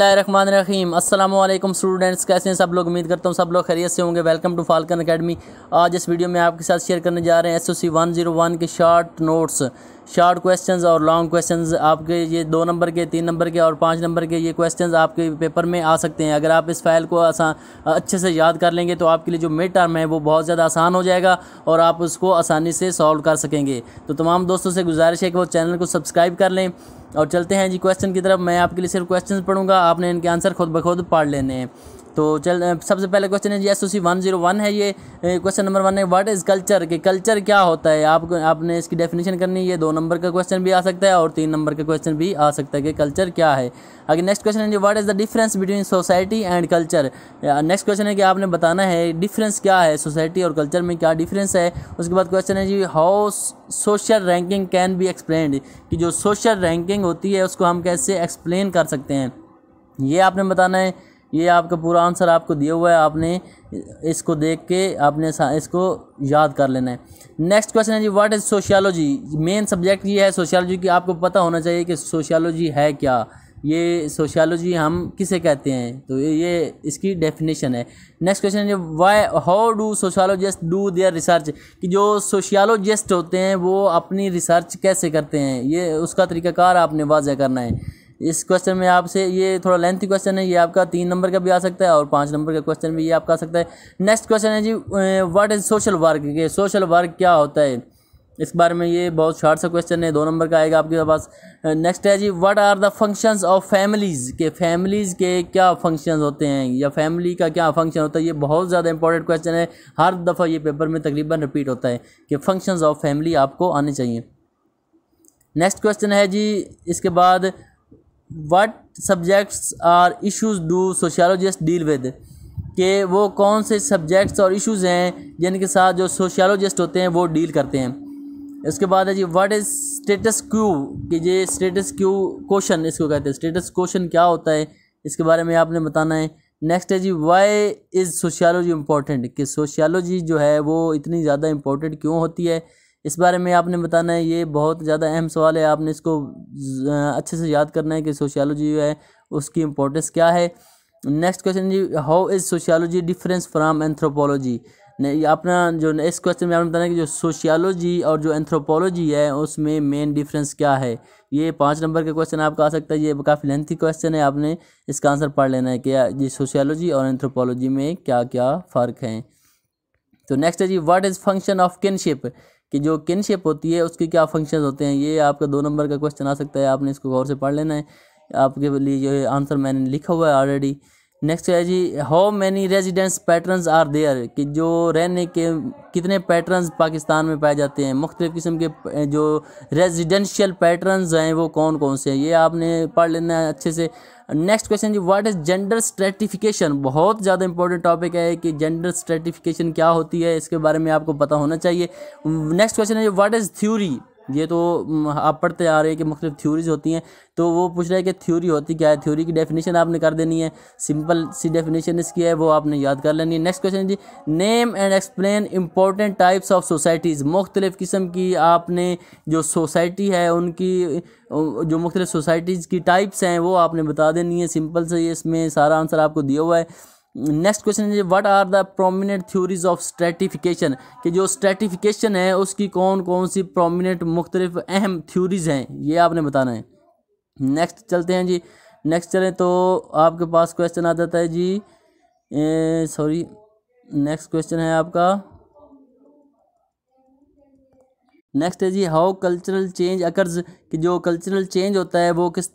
रखमान रहीम वालेकुम स्टूडेंट्स कैसे हैं सब लोग उम्मीद करता हूँ सब लोग खैरियत से होंगे वेलकम टू फालकन अकेडमी आज इस वीडियो में आपके साथ शेयर करने जा रहे हैं S O C one zero one के शार्ट नोट्स शार्ट क्वेश्चंस और लॉन्ग क्वेश्चंस आपके ये दो नंबर के तीन नंबर के और पाँच नंबर के ये क्वेश्चंस आपके पेपर में आ सकते हैं अगर आप इस फाइल को आसान अच्छे से याद कर लेंगे तो आपके लिए जो मिड टर्म है वो बहुत ज़्यादा आसान हो जाएगा और आप उसको आसानी से सॉल्व कर सकेंगे तो तमाम दोस्तों से गुजारिश है कि वो चैनल को सब्सक्राइब कर लें और चलते हैं जी क्वेश्चन की तरफ मैं आपके लिए सिर्फ क्वेश्चन पढ़ूँगा आपने इनके आंसर खुद ब खुद पढ़ लेने हैं तो चल सबसे पहले क्वेश्चन है जी S O C one zero one है ये question number one what is इज़ कल्चर के कल्चर क्या होता है आप आपने इसकी डेफिनेशन करनी है दो नंबर का क्वेश्चन भी आ सकता है और तीन नंबर का क्वेश्चन भी आ सकता है कि कल्चर क्या है अगर नेक्स्ट क्वेश्चन है जी what is the difference between society and culture next question है कि आपने बताना है डिफरेंस क्या है सोसाइटी और कल्चर में क्या डिफरेंस है उसके बाद क्वेश्चन है जी how social ranking can be explain कि जो सोशल रैंकिंग होती है उसको हम कैसे एक्सप्लेन कर सकते हैं ये आपने बताना है ये आपका पूरा आंसर आपको दिया हुआ है आपने इसको देख के आपने इसको याद कर लेना है नेक्स्ट क्वेश्चन है जी what is sociology main subject ये है सोशियोलॉजी की आपको पता होना चाहिए कि सोशियोलॉजी है क्या ये सोशियोलॉजी हम किसे कहते हैं तो ये इसकी डेफिनेशन है नेक्स्ट क्वेश्चन है why how do sociologist do their research कि जो सोशियोलॉजिस्ट होते हैं वो अपनी रिसर्च कैसे करते हैं ये उसका तरीकाकार आपने वाजह करना है इस क्वेश्चन में आपसे ये थोड़ा लेंथी क्वेश्चन है ये आपका तीन नंबर का भी आ सकता है और पाँच नंबर का क्वेश्चन भी ये आपका आ सकता है नेक्स्ट क्वेश्चन है जी व्हाट इज़ सोशल वर्क ये सोशल वर्क क्या होता है इस बारे में ये बहुत शार्ट सा क्वेश्चन है दो नंबर का आएगा आपके पास नेक्स्ट है जी what are the functions of families के फैमिलीज़ के क्या फंक्शंस होते हैं या फैमिली का क्या फंक्शन होता है ये बहुत ज़्यादा इंपॉर्टेंट क्वेश्चन है हर दफ़ा ये पेपर में तकरीबन रिपीट होता है कि फंक्शंस ऑफ फैमिली आपको आने चाहिए नेक्स्ट क्वेश्चन है जी इसके बाद what subjects or issues do sociologist deal with के वो कौन से सब्जेक्ट्स और इशूज़ हैं जिनके साथ जो सोशलॉजिस्ट होते हैं वो डील करते हैं इसके बाद है जी वट इज़ स्टेटस क्यू कि ये स्टेटस क्यू क्वेश्चन इसको कहते हैं स्टेटस क्वेश्चन क्या होता है इसके बारे में आपने बताना है नेक्स्ट है जी वाई इज़ सोशियालोजी इम्पोर्टेंट कि सोशियालोजी जो है वो इतनी ज़्यादा इम्पोर्टेंट क्यों होती है इस बारे में आपने बताना है ये बहुत ज़्यादा अहम सवाल है आपने इसको अच्छे से याद करना है कि सोशियोलॉजी जो है उसकी इम्पोर्टेंस क्या है नेक्स्ट क्वेश्चन जी how is sociology difference from anthropology अपना जो इस क्वेश्चन में आपने बताना है कि जो सोशियोलॉजी और जो एंथ्रोपोलॉजी है उसमें मेन डिफरेंस क्या है ये पाँच नंबर का क्वेश्चन आपका आ सकता है ये काफ़ी लेंथी क्वेश्चन है आपने इसका आंसर पढ़ लेना है कि ये सोशियोलॉजी और एंथ्रोपोलॉजी में क्या क्या फ़र्क हैं तो नेक्स्ट है जी what is function of kinship कि जो किनशिप होती है उसके क्या फंक्शन होते हैं ये आपका दो नंबर का क्वेश्चन आ सकता है आपने इसको गौर से पढ़ लेना है आपके लिए ये आंसर मैंने लिखा हुआ है ऑलरेडी नेक्स्ट है जी how many residence patterns are there कि जो रहने के कितने पैटर्न्स पाकिस्तान में पाए जाते हैं मुख्तलिफ़ किस्म के जो रेजिडेंशियल पैटर्न्स हैं वो कौन कौन से हैं ये आपने पढ़ लेना है अच्छे से नेक्स्ट क्वेश्चन जी व्हाट इज़ जेंडर स्ट्रेटिफिकेशन बहुत ज़्यादा इंपॉर्टेंट टॉपिक है कि जेंडर स्ट्रेटिफिकेशन क्या होती है इसके बारे में आपको पता होना चाहिए नेक्स्ट क्वेश्चन है जी व्हाट इज़ थ्योरी ये तो आप पढ़ते आ रहे हैं कि मुख्तलिफ थ्योरीज होती हैं तो वो पूछ रहे हैं कि थ्योरी होती क्या है थ्योरी की डेफिनेशन आपने कर देनी है सिंपल सी डेफिनेशन इसकी है वो आपने याद कर लेनी है नेक्स्ट क्वेश्चन जी name and explain important types of societies मुख्तलिफ किस्म की आपने जो सोसाइटी है उनकी जो मुख्तलिफ सोसाइटीज़ की टाइप्स हैं वो आपने बता देनी है सिंपल से इसमें सारा आंसर आपको दिया हुआ है नेक्स्ट क्वेश्चन है what are the prominent theories of stratification कि जो स्ट्रेटिफिकेशन है उसकी कौन कौन सी प्रोमिनेंट मुख्तलिफ अहम थ्योरीज हैं ये आपने बताना है नेक्स्ट चलते हैं जी नेक्स्ट चलें तो आपके पास क्वेश्चन आ जाता है जी सॉरी नेक्स्ट क्वेश्चन है आपका नेक्स्ट है जी हाउ कल्चरल चेंज अकर्ज कि जो कल्चरल चेंज होता है वो किस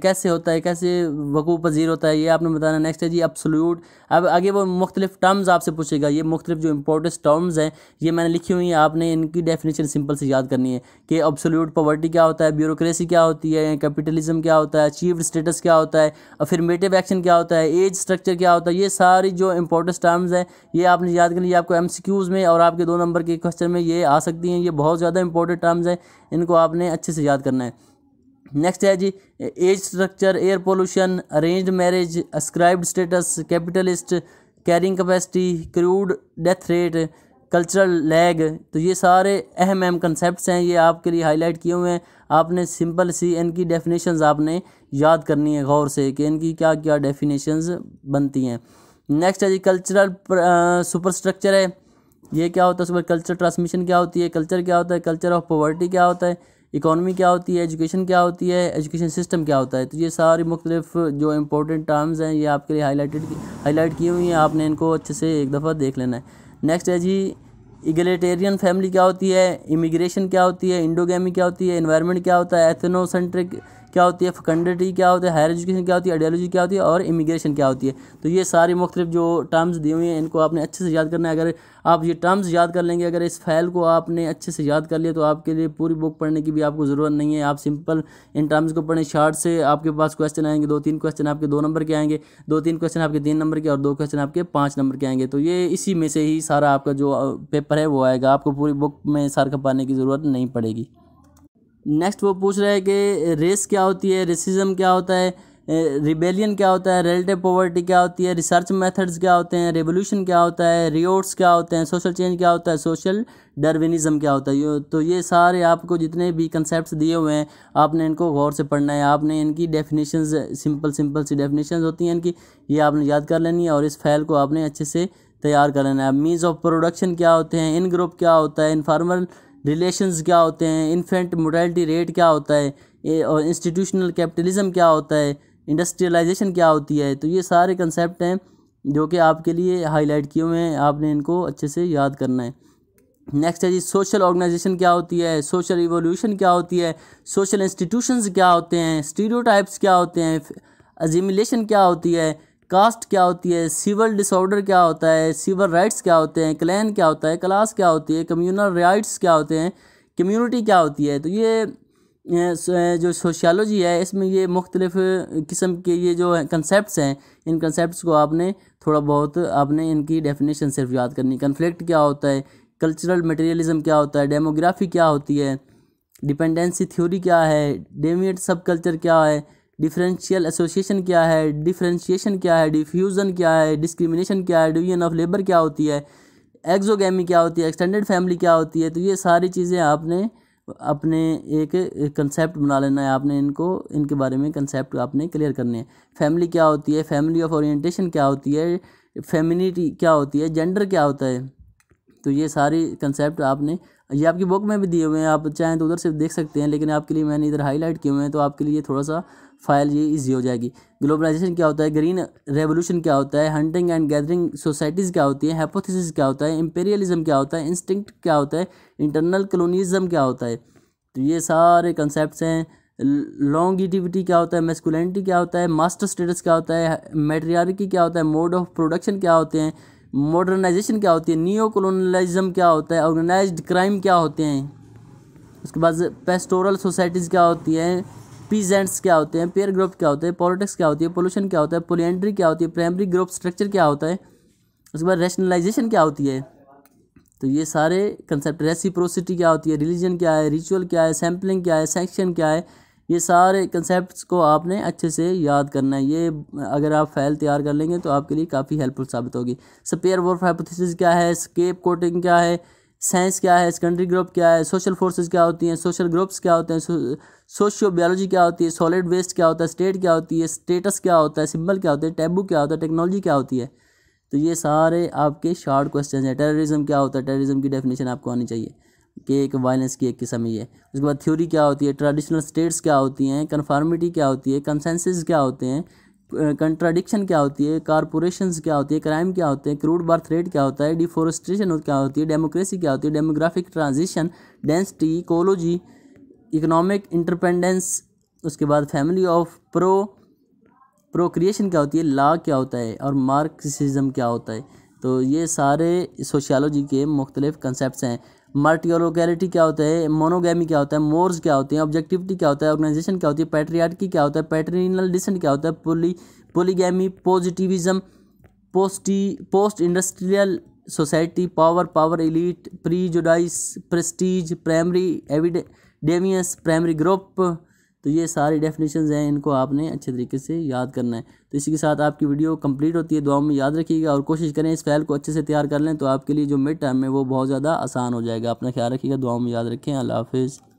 कैसे होता है कैसे वकूफ़ पजीर होता है ये आपने बताना नेक्स्ट है जी अपसोल्यूट अब आगे वो मुख्तलिफ टर्म्स आपसे पूछेगा ये मुख्तलिफ जो इंपॉर्टेंट टर्म्स हैं ये मैंने लिखी हुई हैं आपने इनकी डेफिनेशन सिंपल से याद करनी है कि अपसोल्यूट पॉवर्टी क्या होता है ब्यूरोसी क्या होती है कैपिटलिज्म क्या होता है अचीव स्टेटस क्या होता है अफirमेटिव एक्शन क्या होता है एज स्ट्रक्चर क्या होता है ये सारी जो इंपॉर्टेंट टर्म्स हैं ये आपने याद कर है आपको एम में और आपके दो नंबर के क्वेश्चन में ये आ सकती हैं ये बहुत ज़्यादा इंपॉर्टेंट टर्म्स हैं इनको आपने अच्छे से याद करना करना है नेक्स्ट है जी age structure air pollution arranged marriage ascribed status capitalist carrying capacity crude death rate cultural lag तो ये सारे अहम अहम कंसेप्ट हैं ये आपके लिए हाईलाइट किए हुए हैं आपने सिंपल सी इनकी डेफिनेशंस आपने याद करनी है गौर से कि इनकी क्या क्या डेफिनेशंस बनती हैं नेक्स्ट है जी कल्चरल सुपर स्ट्रक्चर है ये क्या होता है उसके बाद कल्चर ट्रांसमिशन क्या होती है कल्चर क्या होता है कल्चर ऑफ पॉवर्टी क्या होता है इकॉनमी क्या होती है एजुकेशन क्या होती है एजुकेशन सिस्टम क्या होता है तो ये सारी मुख्तलिफ जो इंपॉर्टेंट टर्म्स हैं ये आपके लिए हाईलाइटेड हाईलाइट की हुई हैं आपने इनको अच्छे से एक दफ़ा देख लेना है नेक्स्ट है जी इगलेटेरियन फैमिली क्या होती है इमिग्रेशन क्या होती है इंडोगेमी क्या होती है इन्वायरमेंट क्या होता है एथनोसेंट्रिक क्या होती है फकंडिटी क्या होती है हायर एजुकेशन क्या होती है आइडियोलॉजी क्या होती है और इमिग्रेशन क्या होती है तो ये सारी मुख्तलिफ जो टर्म्स दी हुई हैं इनको आपने अच्छे से याद करना है अगर आप ये टर्म्स याद कर लेंगे अगर इस फाइल को आपने अच्छे से याद कर लिया तो आपके लिए पूरी बुक पढ़ने की भी आपको ज़रूरत नहीं है आप सिंपल इन टर्म्स को पढ़ें शार्ट से आपके पास क्वेश्चन आएंगे दो तीन क्वेश्चन आपके दो नंबर के आएंगे दो तीन क्वेश्चन आपके तीन नंबर के और दो क्वेश्चन आपके पाँच नंबर के आएंगे तो ये इसी में से ही सारा आपका जो पेपर uh, है वो आएगा आपको पूरी बुक में सार खपाने की ज़रूरत नहीं पड़ेगी नेक्स्ट वो पूछ रहा है कि रेस क्या होती है रेसिज्म क्या होता है रिबेलियन क्या होता है रिलेटिव पॉवर्टी क्या होती है रिसर्च मेथड्स क्या होते हैं रेवोल्यूशन क्या होता है रियोट्स क्या होते हैं सोशल चेंज क्या होता है सोशल डरविनिज़म क्या होता है तो ये सारे आपको जितने भी कंसेप्ट दिए हुए हैं आपने इनको गौर से पढ़ना है आपने इनकी डेफिनेशन सिंपल सिंपल सी डेफिनेशन होती हैं इनकी ये आपने याद कर लेनी है और इस फाइल को आपने अच्छे से तैयार कर लेना है मीन्स ऑफ प्रोडक्शन क्या होते हैं इन ग्रुप क्या होता है इनफार्मल रिलेशंस क्या होते हैं इन्फेंट मोटैलिटी रेट क्या होता है और इंस्टीट्यूशनल कैपिटलिज्म क्या होता है इंडस्ट्रियलाइजेशन क्या होती है तो ये सारे कंसेप्ट हैं जो कि आपके लिए हाईलाइट किए हुए हैं आपने इनको अच्छे से याद करना है नेक्स्ट है जी सोशल ऑर्गेनाइजेशन क्या होती है सोशल रिवोल्यूशन क्या होती है सोशल इंस्टीट्यूशंस क्या होते हैं स्टीरियोटाइप्स क्या होते हैं अजिमिलेशन क्या होती है कास्ट क्या होती है सिविल डिसऑर्डर क्या होता है सिविल राइट्स क्या होते हैं क्लैन क्या होता है क्लास क्या होती है कम्यूनल राइट्स क्या होते हैं कम्यूनिटी क्या होती है तो ये जो सोशियालॉजी है इसमें ये मुख्तलिफ किस्म के ये जो कंसेप्ट हैं इन कंसेप्ट को आपने थोड़ा बहुत आपने इनकी डेफिनेशन सिर्फ याद करनी कन्फ्लिक्ट क्या होता है कल्चरल मटेरियलिज्म क्या होता है डेमोग्राफी क्या होती है डिपेंडेंसी थ्योरी क्या है डेविएट सब कल्चर क्या है डिफरेंशियल एसोसिएशन क्या है डिफरेंशिएशन क्या है डिफ्यूज़न क्या है डिस्क्रिमिनेशन क्या है डिवीजन ऑफ लेबर क्या होती है एक्जोगेमी क्या होती है एक्सटेंडेड फैमिली क्या होती है तो ये सारी चीज़ें आपने अपने एक कंसेप्ट बना लेना है आपने इनको इनके बारे में कंसेप्ट आपने क्लियर करने हैं फैमिली क्या होती है फैमिली ऑफ ओरिएंटेशन क्या होती है फेमिनिटी क्या होती है जेंडर क्या होता है तो ये सारी कंसेप्ट आपने ये आपकी बुक में भी दिए हुए हैं आप चाहें तो उधर से देख सकते हैं लेकिन आपके लिए मैंने इधर हाईलाइट किए हुए हैं तो आपके लिए थोड़ा सा फाइल ये ईजी हो जाएगी ग्लोबलाइजेशन क्या होता है ग्रीन रेवोल्यूशन क्या होता है हंटिंग एंड गैदरिंग सोसाइटीज़ क्या होती है हेपोथेसिस क्या होता है इंपेरियलिज्म क्या होता है इंस्टिंक्ट क्या होता है इंटरनल कलोनीज़म क्या होता है तो ये सारे कंसेप्ट हैं लॉन्गिटिविटी क्या होता है मेस्कुलेंटी क्या होता है मास्टर स्टेटस क्या होता है मेटेरियलिटी क्या होता है मोड ऑफ प्रोडक्शन क्या होते हैं मॉडर्नाइजेशन क्या होती है नियो कॉलोनलिज्म क्या होता है ऑर्गेनाइज्ड क्राइम क्या होते हैं उसके बाद पेस्टोरल सोसाइटीज़ क्या होती हैं पीजेंट्स क्या होते हैं पेयर ग्रुप क्या होते हैं पॉलिटिक्स क्या होती है पोल्यूशन क्या होता है पोलियंट्री क्या होती है प्राइमरी ग्रुप स्ट्रक्चर क्या होता है उसके बाद रैशनलाइजेशन क्या होती है तो ये सारे कंसेप्ट रेसिप्रोसिटी क्या होती है रिलीजन क्या है रिचुअल क्या है सैम्पलिंग क्या है सेंक्शन क्या है ये सारे कंसेप्ट को आपने अच्छे से याद करना है ये अगर आप फाइल तैयार कर लेंगे तो आपके लिए काफ़ी हेल्पफुल साबित होगी स्पेयर वर्फ हाइपोथिस क्या है स्केप कोटिंग क्या है साइंस क्या है सेकेंडरी ग्रुप क्या है सोशल फोर्सेस क्या होती हैं सोशल ग्रुप्स क्या होते हैं सोशियो बायोलॉजी क्या होती है सॉलिड वेस्ट क्या होता है स्टेट क्या होती है स्टेटस क्या होता है सिंबल क्या होता है टैबू क्या होता है टेक्नोलॉजी क्या होती है तो ये सारे आपके शार्ट क्वेश्चन हैं टेररिज्म क्या होता है टेररिज्म की डेफिनेशन आपको आनी चाहिए कि एक वायलेंस की एक किस्म ही है उसके बाद थ्योरी क्या होती है ट्रेडिशनल स्टेट्स क्या होती हैं कन्फार्मिटी क्या होती है कंसेंसिस क्या होते हैं कंट्राडिक्शन क्या होती है कॉरपोरेशन क्या होती है क्राइम क्या होते हैं क्रूड बर्थ रेट क्या होता है डिफोरेस्ट्रेशन क्या होती है डेमोक्रेसी क्या होती है demographic transition density ecology economic interdependence उसके बाद फैमिली ऑफ प्रो प्रोक्रिएशन क्या होती है लॉ क्या होता है और मार्क्सिज्म क्या होता है तो ये सारे सोशियालॉजी के मुख्तलिफ़ कंसेप्ट हैं मल्टीलोकैलिटी क्या होता है मोनोगैमी क्या होता है मोर्स क्या होते हैं ऑब्जेक्टिविटी क्या होता है ऑर्गेनाइजेशन क्या होती है पैट्रियार्की क्या होता है पैटर्नल डिसेंट क्या होता है poly polygamy positivism post post industrial society power power prejudice prestige primary एविडेमियस प्राइमरी ग्रुप तो ये सारी डेफिनेशन हैं इनको आपने अच्छे तरीके से याद करना है तो इसी के साथ आपकी वीडियो कंप्लीट होती है दुआ में याद रखिएगा और कोशिश करें इस फाइल को अच्छे से तैयार कर लें तो आपके लिए जो मिड टाइम है वो बहुत ज़्यादा आसान हो जाएगा अपना ख्याल रखिएगा दुआ में याद रखें अल्लाह हाफिज़